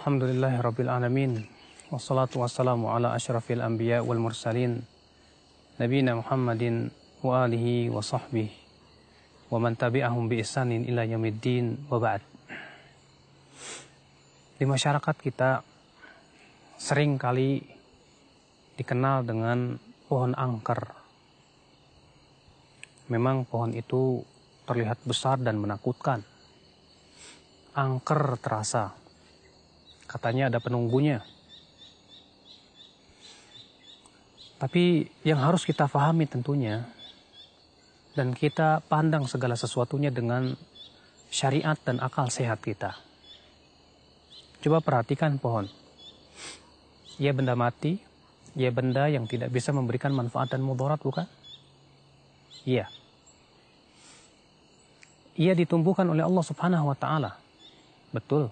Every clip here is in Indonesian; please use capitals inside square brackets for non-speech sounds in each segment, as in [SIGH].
Alhamdulillah ya Rabbil Alamin Wassalatu wassalamu ala ashrafil anbiya wal mursalin Nabina Muhammadin wa alihi wa sahbihi Wa man tabi'ahum bi isanin ila yamiddin wa ba'd Di masyarakat kita sering kali dikenal dengan pohon angker Memang pohon itu terlihat besar dan menakutkan Angker terasa Katanya ada penunggunya. Tapi yang harus kita pahami tentunya, dan kita pandang segala sesuatunya dengan syariat dan akal sehat kita. Coba perhatikan pohon. Ia benda mati, ia benda yang tidak bisa memberikan manfaat dan mudarat, bukan? Iya. Ia ditumbuhkan oleh Allah Subhanahu wa taala. Betul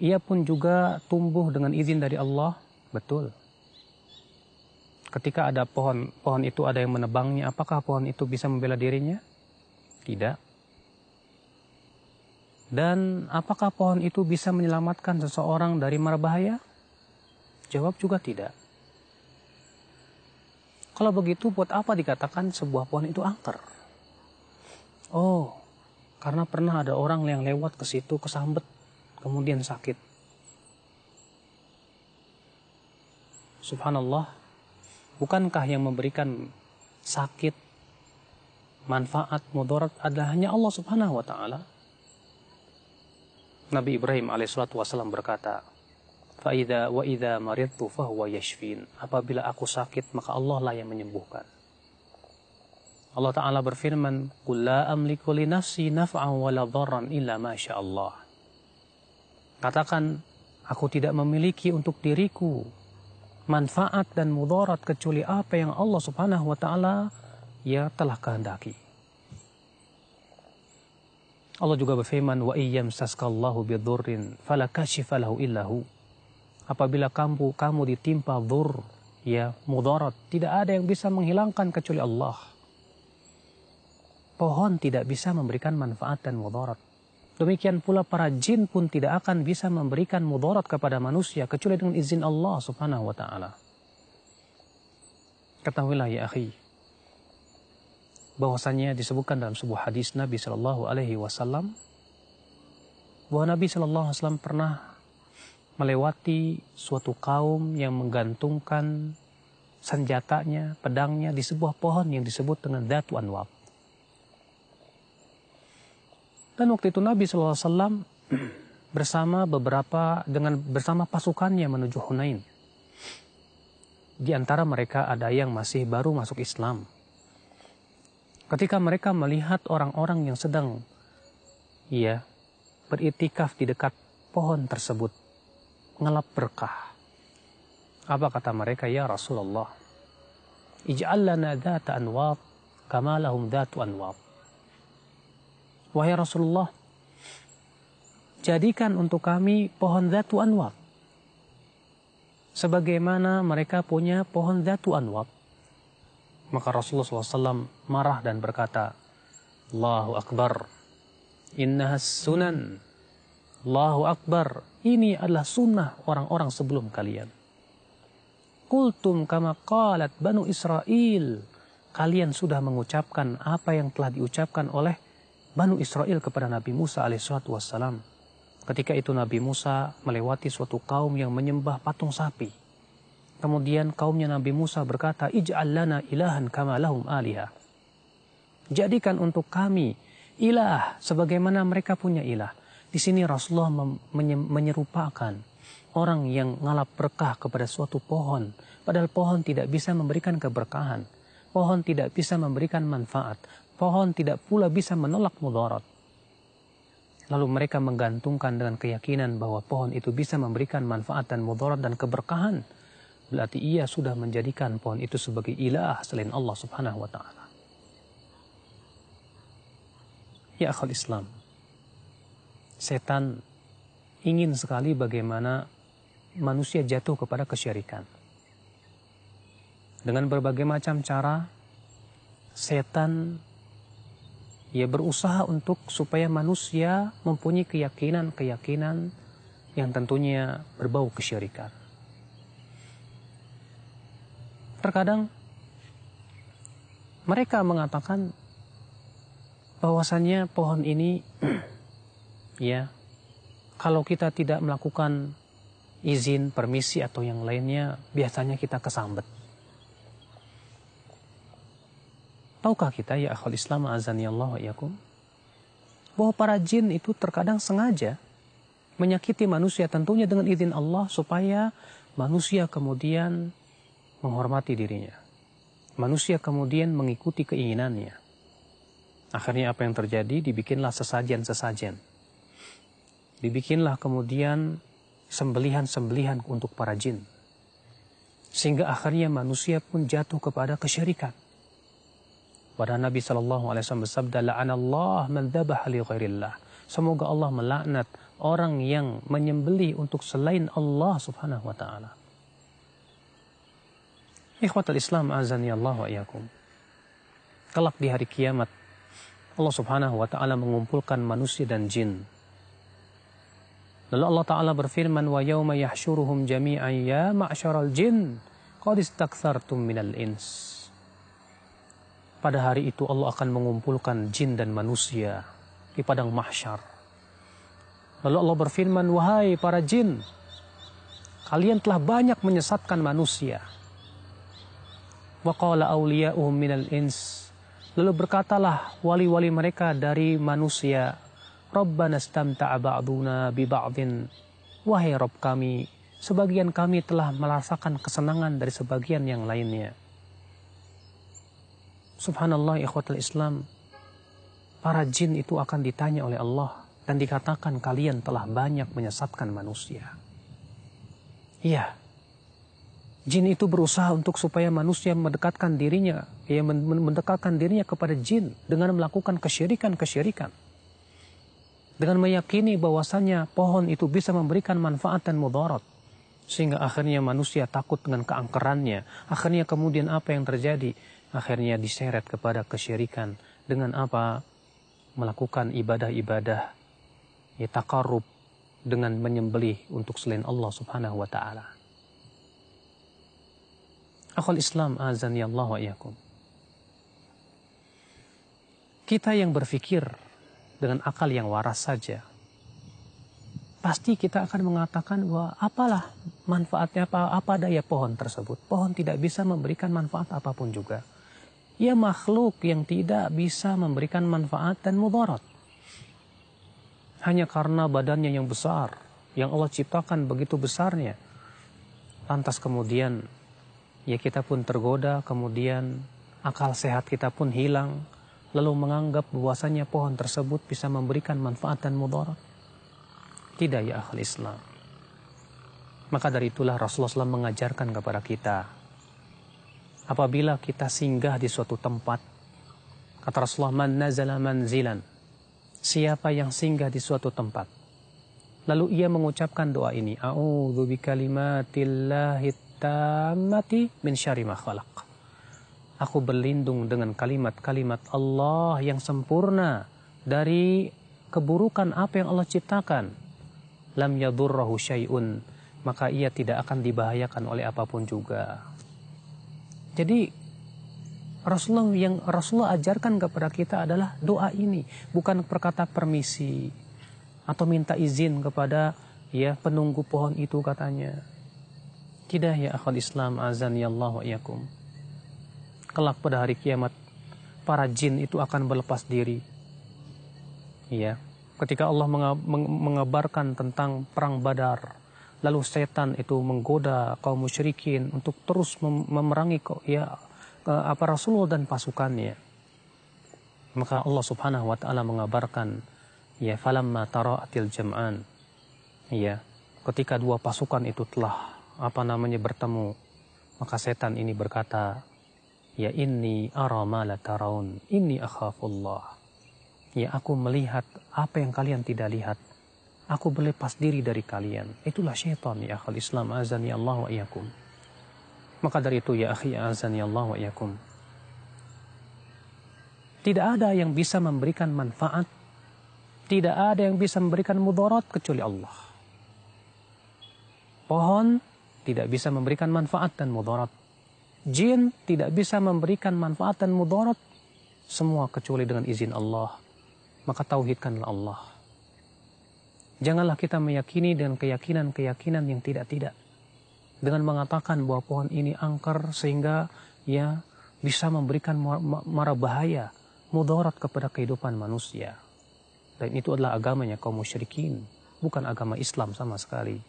ia pun juga tumbuh dengan izin dari Allah, betul. Ketika ada pohon, pohon itu ada yang menebangnya, apakah pohon itu bisa membela dirinya? Tidak. Dan apakah pohon itu bisa menyelamatkan seseorang dari mara bahaya? Jawab juga tidak. Kalau begitu buat apa dikatakan sebuah pohon itu angker? Oh, karena pernah ada orang yang lewat ke situ kesambet kemudian sakit. Subhanallah, bukankah yang memberikan sakit, manfaat, mudarat adalah hanya Allah subhanahu wa ta'ala? Nabi Ibrahim alaihissalatu wassalam berkata, faida wa ida maridtu fahuwa yashfin. Apabila aku sakit, maka Allah lah yang menyembuhkan. Allah Ta'ala berfirman, Qul la amliku li nafsi naf'an wa la illa ma Allah. Katakan, aku tidak memiliki untuk diriku manfaat dan mudarat kecuali apa yang Allah subhanahu wa ta'ala ya telah kehendaki. Allah juga berfirman, wa iyyam saskallahu bidurrin fala kashifa lahu illahu. Apabila kamu kamu ditimpa dzur ya mudarat, tidak ada yang bisa menghilangkan kecuali Allah. Pohon tidak bisa memberikan manfaat dan mudarat. Demikian pula para jin pun tidak akan bisa memberikan mudarat kepada manusia kecuali dengan izin Allah Subhanahu wa taala. Ketahuilah ya akhi, bahwasanya disebutkan dalam sebuah hadis Nabi Shallallahu alaihi wasallam bahwa Nabi Shallallahu alaihi wasallam pernah melewati suatu kaum yang menggantungkan senjatanya, pedangnya di sebuah pohon yang disebut dengan Datu Anwab. Dan waktu itu Nabi SAW [CLEARS THROAT] bersama beberapa dengan bersama pasukannya menuju Hunain. Di antara mereka ada yang masih baru masuk Islam. Ketika mereka melihat orang-orang yang sedang ya beritikaf di dekat pohon tersebut ngelap berkah. Apa kata mereka ya Rasulullah? Ij'al lana dhata anwat kama lahum dhatu anwat. Wahai Rasulullah, jadikan untuk kami pohon zatu anwab. Sebagaimana mereka punya pohon zatu anwab. Maka Rasulullah SAW marah dan berkata, Allahu Akbar, inna sunan. Allahu Akbar, ini adalah sunnah orang-orang sebelum kalian. Kultum kama qalat Banu Israel. Kalian sudah mengucapkan apa yang telah diucapkan oleh Banu Israel kepada Nabi Musa alaihissalatu wassalam. Ketika itu Nabi Musa melewati suatu kaum yang menyembah patung sapi. Kemudian kaumnya Nabi Musa berkata, Ij'al lana ilahan kama lahum aliha. Jadikan untuk kami ilah sebagaimana mereka punya ilah. Di sini Rasulullah menyerupakan orang yang ngalap berkah kepada suatu pohon. Padahal pohon tidak bisa memberikan keberkahan. Pohon tidak bisa memberikan manfaat pohon tidak pula bisa menolak mudarat. Lalu mereka menggantungkan dengan keyakinan bahwa pohon itu bisa memberikan manfaat dan mudarat dan keberkahan. Berarti ia sudah menjadikan pohon itu sebagai ilah selain Allah subhanahu wa ta'ala. Ya akhul Islam, setan ingin sekali bagaimana manusia jatuh kepada kesyirikan. Dengan berbagai macam cara, setan ia berusaha untuk supaya manusia mempunyai keyakinan-keyakinan yang tentunya berbau kesyirikan. Terkadang mereka mengatakan bahwasannya pohon ini [CLEARS THROAT] ya kalau kita tidak melakukan izin, permisi atau yang lainnya biasanya kita kesambet. Tahukah kita ya akhul Islam azani Allah wa bahwa para jin itu terkadang sengaja menyakiti manusia tentunya dengan izin Allah supaya manusia kemudian menghormati dirinya. Manusia kemudian mengikuti keinginannya. Akhirnya apa yang terjadi? Dibikinlah sesajen-sesajen. Dibikinlah kemudian sembelihan-sembelihan untuk para jin. Sehingga akhirnya manusia pun jatuh kepada kesyirikan Padahal Nabi Shallallahu Alaihi Wasallam bersabda, "La'anallah man li Semoga Allah melaknat orang yang menyembeli untuk selain Allah Subhanahu wa taala. Ikhwatul Islam ya Allah wa iyyakum. Kelak di hari kiamat Allah Subhanahu wa taala mengumpulkan manusia dan jin. Lalu Allah taala berfirman, "Wa yauma yahsyuruhum jami'an ya ma'syaral jin, qad istakthartum minal ins." Pada hari itu Allah akan mengumpulkan jin dan manusia di padang mahsyar. Lalu Allah berfirman, "Wahai para jin, kalian telah banyak menyesatkan manusia." Wa awliya'uhum minal ins. Lalu berkatalah wali-wali mereka dari manusia, "Rabbana stamta'a ba'duna bi ba'din." Wahai Rabb kami, sebagian kami telah merasakan kesenangan dari sebagian yang lainnya. Subhanallah ikhwatul Islam, para jin itu akan ditanya oleh Allah dan dikatakan kalian telah banyak menyesatkan manusia. Iya, jin itu berusaha untuk supaya manusia mendekatkan dirinya, ya mendekatkan dirinya kepada jin dengan melakukan kesyirikan-kesyirikan. Dengan meyakini bahwasannya pohon itu bisa memberikan manfaat dan mudarat. Sehingga akhirnya manusia takut dengan keangkerannya. Akhirnya kemudian apa yang terjadi? akhirnya diseret kepada kesyirikan dengan apa melakukan ibadah-ibadah ya takarrub dengan menyembelih untuk selain Allah Subhanahu wa taala. Akhul Islam azan ya Allah wa iyakum. Kita yang berpikir dengan akal yang waras saja pasti kita akan mengatakan bahwa apalah manfaatnya apa apa daya pohon tersebut. Pohon tidak bisa memberikan manfaat apapun juga ia makhluk yang tidak bisa memberikan manfaat dan mudarat. Hanya karena badannya yang besar, yang Allah ciptakan begitu besarnya. Lantas kemudian, ya kita pun tergoda, kemudian akal sehat kita pun hilang, lalu menganggap bahwasanya pohon tersebut bisa memberikan manfaat dan mudarat. Tidak ya ahli Islam. Maka dari itulah Rasulullah SAW mengajarkan kepada kita apabila kita singgah di suatu tempat. Kata Rasulullah, man nazala manzilan. Siapa yang singgah di suatu tempat. Lalu ia mengucapkan doa ini. A'udhu bi tammati min syari ma khalaq. Aku berlindung dengan kalimat-kalimat Allah yang sempurna dari keburukan apa yang Allah ciptakan. Lam yadurrahu syai'un. Maka ia tidak akan dibahayakan oleh apapun juga. Jadi Rasulullah yang Rasulullah ajarkan kepada kita adalah doa ini, bukan perkata permisi atau minta izin kepada ya penunggu pohon itu katanya. Tidak ya akhwat Islam azan ya Allah wa iyakum. Kelak pada hari kiamat para jin itu akan berlepas diri. Ya, ketika Allah mengabarkan tentang perang Badar, lalu setan itu menggoda kaum musyrikin untuk terus mem memerangi ya eh, apa Rasulullah dan pasukannya. Maka Allah Subhanahu wa taala mengabarkan ya falamma tara'atil jam'an ya ketika dua pasukan itu telah apa namanya bertemu maka setan ini berkata ya ini ara ma la taraun inni akhafullah ya aku melihat apa yang kalian tidak lihat aku berlepas diri dari kalian. Itulah syaitan ya akhal Islam azani Allah wa iyakum. Maka dari itu ya akhi azani Allah wa iyakum. Tidak ada yang bisa memberikan manfaat. Tidak ada yang bisa memberikan mudarat kecuali Allah. Pohon tidak bisa memberikan manfaat dan mudarat. Jin tidak bisa memberikan manfaat dan mudarat semua kecuali dengan izin Allah. Maka tauhidkanlah Allah Janganlah kita meyakini dengan keyakinan-keyakinan yang tidak-tidak. Dengan mengatakan bahwa pohon ini angker sehingga ya bisa memberikan mara bahaya, mudarat kepada kehidupan manusia. Dan itu adalah agamanya kaum musyrikin, bukan agama Islam sama sekali.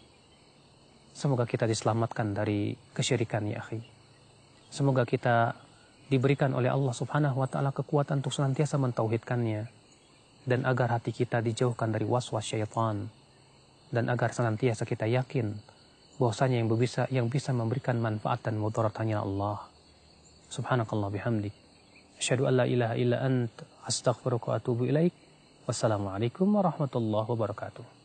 Semoga kita diselamatkan dari kesyirikan ya akhi. Semoga kita diberikan oleh Allah Subhanahu wa taala kekuatan untuk senantiasa mentauhidkannya dan agar hati kita dijauhkan dari waswas syaitan dan agar senantiasa kita yakin bahwasanya yang bisa yang bisa memberikan manfaat dan mudarat hanya Allah. Subhanakallah bihamdik. Asyhadu an la ilaha illa ant astaghfiruka wa atubu ilaik. Wassalamualaikum warahmatullahi wabarakatuh.